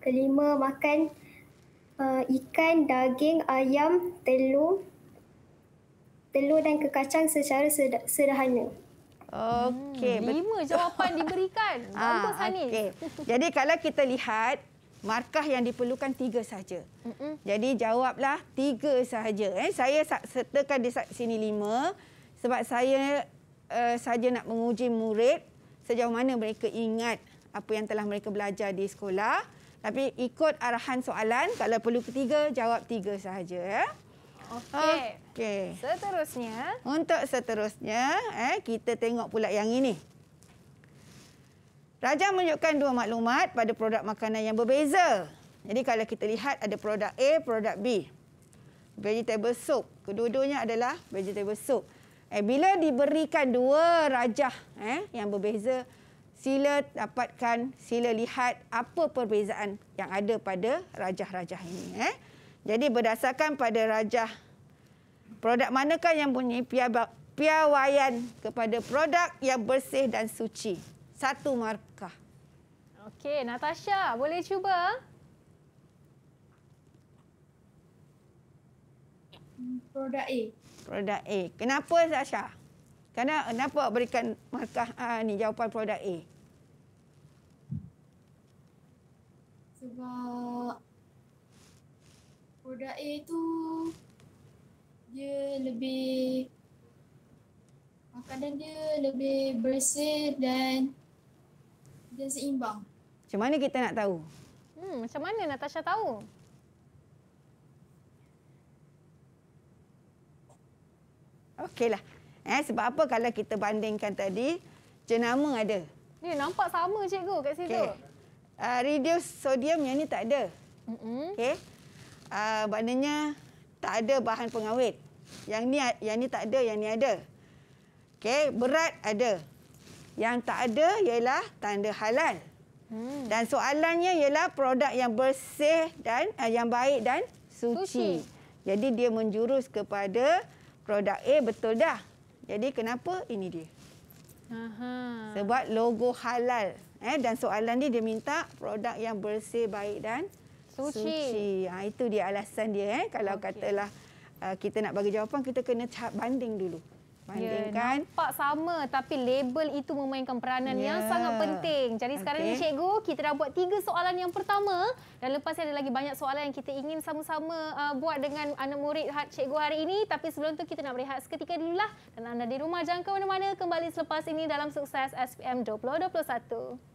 kelima makan uh, ikan, daging, ayam, telur, telur dan kekacang secara sederhana. Okey, hmm, lima jawapan diberikan. Bagus ah, Hanis. Okay. Jadi kalau
kita lihat markah yang diperlukan tiga saja. Jadi jawablah tiga saja. Eh, saya sertakan di sini lima sebab saya uh, saja nak menguji murid sejauh mana mereka ingat apa yang telah mereka belajar di sekolah. Tapi ikut arahan soalan, kalau perlu ketiga, jawab tiga sahaja.
Ya. Okey. Okay. Seterusnya.
Untuk seterusnya, eh, kita tengok pula yang ini. Raja menunjukkan dua maklumat pada produk makanan yang berbeza. Jadi kalau kita lihat ada produk A, produk B. Vegetable soup. Kedua-duanya adalah vegetable soup. Eh, bila diberikan dua rajah eh, yang berbeza, sila dapatkan, sila lihat apa perbezaan yang ada pada rajah-rajah ini. Eh? Jadi berdasarkan pada rajah, produk manakah yang punya piawaian kepada produk yang bersih dan suci? Satu markah.
Okey, Natasha, boleh cuba? Produk A.
Produk A. Kenapa, Natasha?
Kenapa
berikan markah ah, ni jawapan produk A?
Sebab produk A tu dia lebih makanan dia lebih bersih dan dan seimbang. Macam mana kita nak tahu? Hmm, macam mana Natasha tahu?
Okeylah. Eh, sebab apa kalau kita bandingkan tadi, jenama ada.
Ni eh, nampak sama cikgu kat situ. Okay
uh, ah, reduce sodium yang ni tak ada. Mm-hmm. Okey. Uh, maknanya tak ada bahan pengawet. Yang ni yang ni tak ada, yang ni ada. Okey, berat ada. Yang tak ada ialah tanda halal. Hmm. Dan soalannya ialah produk yang bersih dan uh, yang baik dan suci. suci. Jadi dia menjurus kepada produk A betul dah. Jadi kenapa ini dia?
Aha.
Sebab logo halal. Eh, dan soalan ni dia minta produk yang bersih, baik dan suci. suci. Ha, itu dia alasan dia. Eh. Kalau okay. katalah uh, kita nak bagi jawapan, kita kena banding dulu.
Bandingkan. Ya, nampak sama tapi label itu memainkan peranan ya. yang sangat penting. Jadi sekarang okay. ni cikgu, kita dah buat tiga soalan yang pertama. Dan lepas ada lagi banyak soalan yang kita ingin sama-sama uh, buat dengan anak murid cikgu hari ini. Tapi sebelum tu kita nak berehat seketika dulu lah Dan anda di rumah jangka mana-mana kembali selepas ini dalam sukses SPM 2021.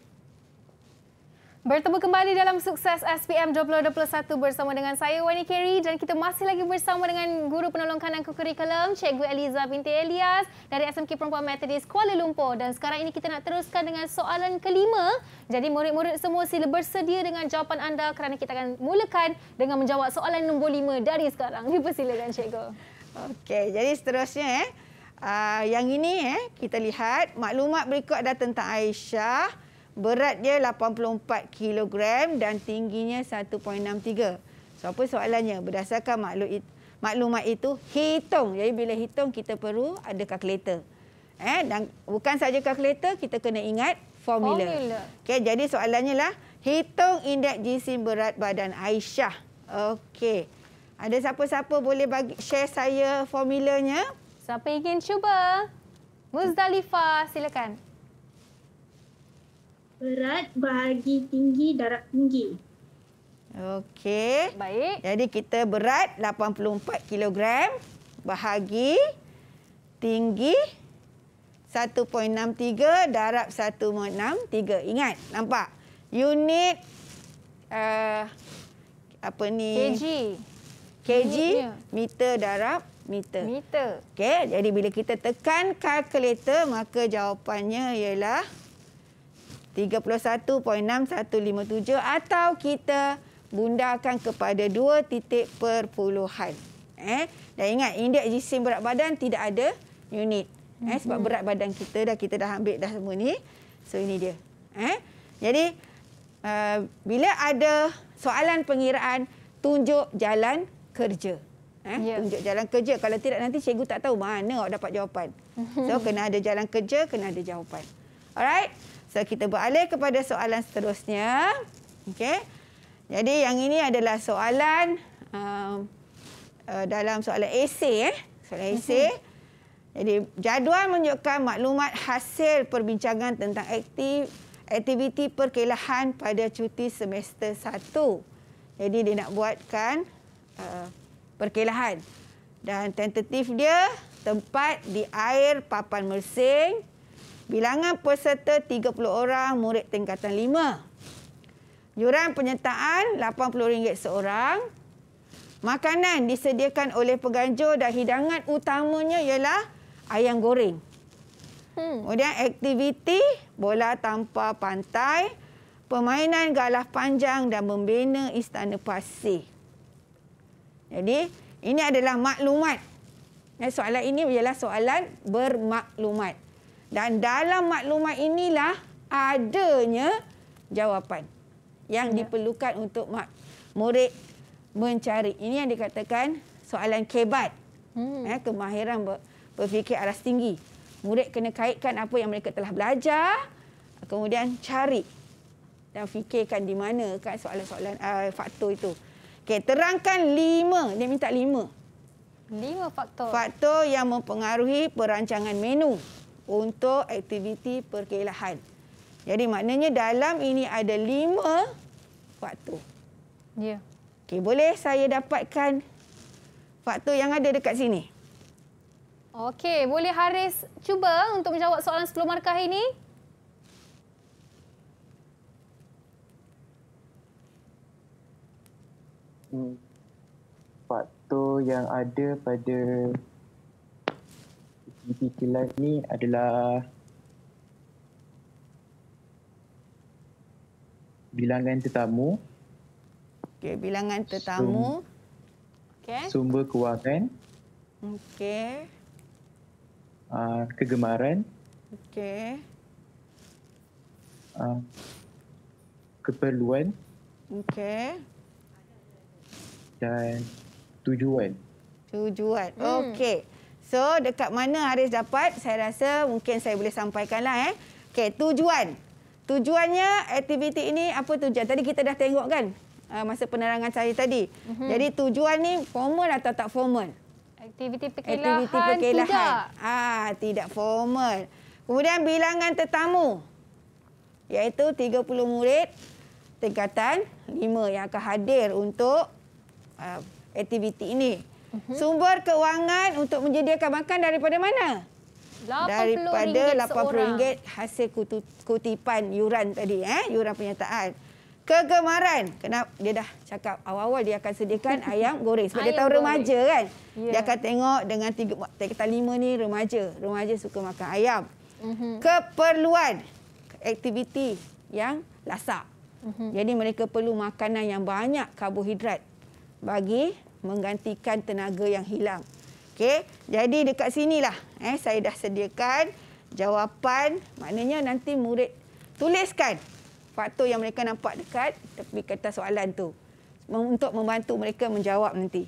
Bertemu kembali dalam sukses SPM 2021 bersama dengan saya Wani Keri dan kita masih lagi bersama dengan guru penolong kanan kurikulum Cikgu Eliza binti Elias dari SMK Perempuan Methodist Kuala Lumpur dan sekarang ini kita nak teruskan dengan soalan kelima. Jadi murid-murid semua sila bersedia dengan jawapan anda kerana kita akan mulakan dengan menjawab soalan nombor lima dari sekarang. Dipersilakan Cikgu. Okey, jadi seterusnya eh. Uh, yang
ini eh, kita lihat maklumat berikut ada tentang Aisyah Berat dia 84 kg dan tingginya 1.63. So apa soalannya? Berdasarkan maklum maklumat itu hitung. Jadi bila hitung kita perlu ada kalkulator. Eh dan bukan saja kalkulator, kita kena ingat formula. formula. Okey, jadi soalannya lah hitung indeks jisim berat badan Aisyah. Okey.
Ada siapa-siapa boleh bagi share saya formulanya? Siapa ingin cuba? Muzdalifah, silakan berat bahagi
tinggi darab tinggi. Okey. Baik. Jadi kita berat 84 kilogram bahagi tinggi 1.63 darab 1.63. Ingat, nampak? Unit uh, apa ni? KG. KG meter darab meter. Meter. Okey, jadi bila kita tekan kalkulator maka jawapannya ialah 1.63. 31.6157 atau kita bundarkan kepada dua titik perpuluhan. Eh? Dan ingat, indeks jisim berat badan tidak ada unit. Eh? Mhm. Sebab berat badan kita dah, kita dah ambil dah semua ni. So, ini dia. Eh? Jadi, uh, bila ada soalan pengiraan, tunjuk jalan kerja. Eh? Yeah. Tunjuk jalan kerja. Kalau tidak, nanti cikgu tak tahu mana awak dapat jawapan. So, kena ada jalan kerja, kena ada jawapan. Alright? So kita beralih kepada soalan seterusnya. Okey. Jadi yang ini adalah soalan um, uh, dalam soalan esei eh. Soalan esei. Mhm. Jadi jadual menunjukkan maklumat hasil perbincangan tentang aktif aktiviti perkelahan pada cuti semester 1. Jadi dia nak buatkan uh, perkelahan. Dan tentatif dia tempat di air papan mersing. Bilangan peserta 30 orang murid tingkatan 5. Yuran penyertaan RM80 seorang. Makanan disediakan oleh peganjur dan hidangan utamanya ialah ayam goreng. Hmm. Kemudian aktiviti bola tanpa pantai, permainan galah panjang dan membina istana pasir. Jadi, ini adalah maklumat. Soalan ini ialah soalan bermaklumat. Dan dalam maklumat inilah adanya jawapan yang ya. diperlukan untuk murid mencari. Ini yang dikatakan soalan kebat. Hmm. Eh, kemahiran berfikir aras tinggi. Murid kena kaitkan apa yang mereka telah belajar. Kemudian cari dan fikirkan di mana kan soalan-soalan uh, faktor itu. Okay, terangkan lima. Dia minta lima.
Lima faktor. Faktor
yang mempengaruhi perancangan menu untuk aktiviti perkelahan. Jadi maknanya dalam ini ada lima faktor. Ya. Yeah. Okey, boleh saya dapatkan faktor yang ada dekat sini?
Okey, boleh Haris cuba untuk menjawab soalan 10 markah ini?
Hmm. Faktor yang ada pada aktiviti kelas ni adalah bilangan tetamu. Okey,
bilangan tetamu. Okey.
Sumber kewangan.
Okey.
Uh, kegemaran.
Okey.
Uh, keperluan.
Okey.
Dan tujuan.
Tujuan. Hmm. Okey. So dekat mana Haris dapat? Saya rasa mungkin saya boleh sampaikan lah eh. Okey, tujuan. Tujuannya aktiviti ini apa tujuan? Tadi kita dah tengok kan eh, masa penerangan saya tadi. Mm -hmm. Jadi tujuan ni formal atau tak formal?
Aktiviti perkelahan. Aktiviti perkelahan. Tidak.
Ah, tidak formal. Kemudian bilangan tetamu. Iaitu 30 murid tingkatan 5 yang akan hadir untuk uh, aktiviti ini. -hmm. Sumber keuangan untuk menyediakan makan daripada mana?
RM80 daripada RM80
hasil kutipan yuran tadi eh yuran penyataan. Kegemaran. Kenapa dia dah cakap awal-awal dia akan sediakan ayam goreng sebab ayam dia tahu goreng. remaja kan. Yeah. Dia ya. akan tengok dengan tiga tiga lima ni remaja. Remaja suka makan ayam. Mm -hmm. Keperluan aktiviti yang lasak. Mm -hmm. Jadi mereka perlu makanan yang banyak karbohidrat bagi menggantikan tenaga yang hilang. Okey, jadi dekat sinilah eh saya dah sediakan jawapan. Maknanya nanti murid tuliskan faktor yang mereka nampak dekat tepi kertas soalan tu untuk membantu mereka menjawab nanti.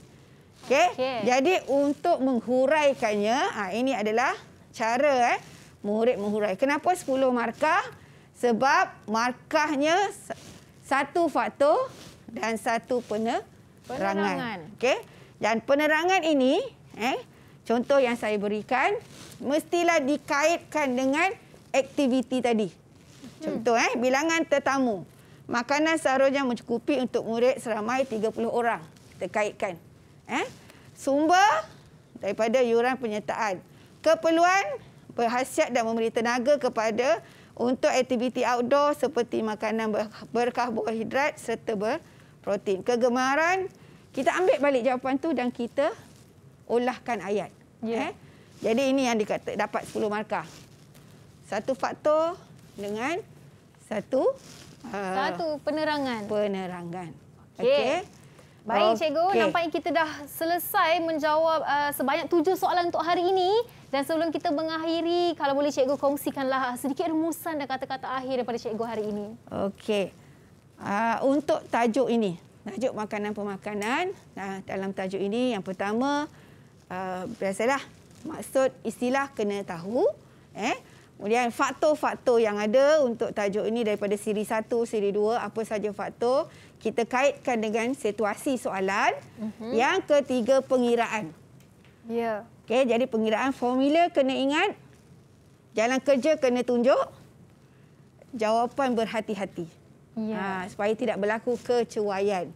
Okey. Okay. Jadi untuk menghuraikannya, ha, ini adalah cara eh murid menghurai. Kenapa 10 markah? Sebab markahnya satu faktor dan satu penerbangan penerangan. Okey. Dan penerangan ini, eh, contoh yang saya berikan mestilah dikaitkan dengan aktiviti tadi. Contoh eh, bilangan tetamu. Makanan seharusnya mencukupi untuk murid seramai 30 orang. Kita kaitkan. Eh? Sumber daripada yuran penyertaan. Keperluan berhasiat dan memberi tenaga kepada untuk aktiviti outdoor seperti makanan berkarbohidrat serta berkarbohidrat protein kegemaran kita ambil balik jawapan tu dan kita olahkan ayat yeah. eh? jadi ini yang dikata dapat 10 markah satu faktor dengan satu uh, satu
penerangan
penerangan
okey okay. baik okay. cikgu nampaknya kita dah selesai menjawab uh, sebanyak tujuh soalan untuk hari ini dan sebelum kita mengakhiri kalau boleh cikgu kongsikanlah sedikit rumusan dan kata-kata akhir daripada cikgu hari ini
okey Uh, untuk tajuk ini,
tajuk makanan-pemakanan Nah,
dalam tajuk ini yang pertama uh, biasalah maksud istilah kena tahu. Eh. Kemudian faktor-faktor yang ada untuk tajuk ini daripada siri satu, siri dua, apa saja faktor kita kaitkan dengan situasi soalan. Uh-huh. Yang ketiga pengiraan. Ya. Yeah. Okay, jadi pengiraan formula kena ingat. Jalan kerja kena tunjuk. Jawapan berhati-hati ya. ha, supaya tidak berlaku kecuaian.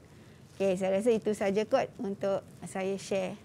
Okey, saya rasa itu saja kot untuk saya share.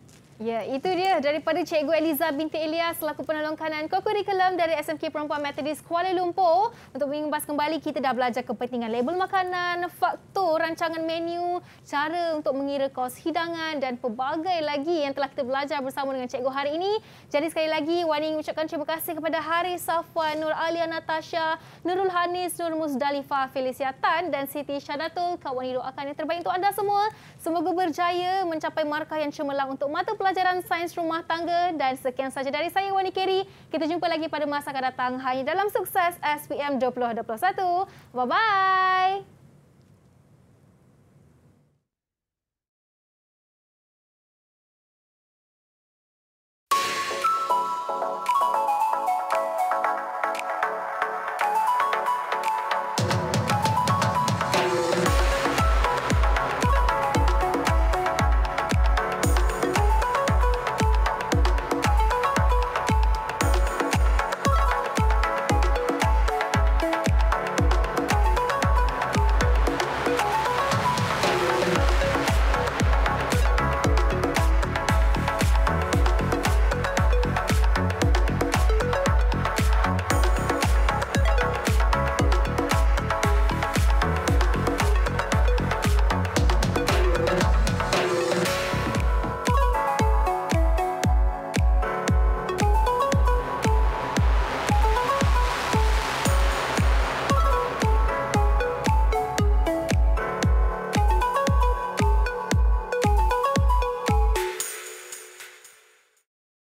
Ya, itu dia daripada Cikgu Eliza binti Elias selaku penolong kanan kokurikulum dari SMK Perempuan Methodist Kuala Lumpur. Untuk mengimbas kembali, kita dah belajar kepentingan label makanan, faktor rancangan menu, cara untuk mengira kos hidangan dan pelbagai lagi yang telah kita belajar bersama dengan Cikgu hari ini. Jadi sekali lagi, Wani mengucapkan ucapkan terima kasih kepada Hari Safwan, Nur Alia Natasha, Nurul Hanis, Nur Musdalifa, Felicia Tan dan Siti Shadatul. Kawan Wani doakan yang terbaik untuk anda semua. Semoga berjaya mencapai markah yang cemerlang untuk mata pelajar pelajaran sains rumah tangga dan sekian sahaja dari saya Wani Keri. Kita jumpa lagi pada masa akan datang hanya dalam sukses SPM 2021. Bye bye.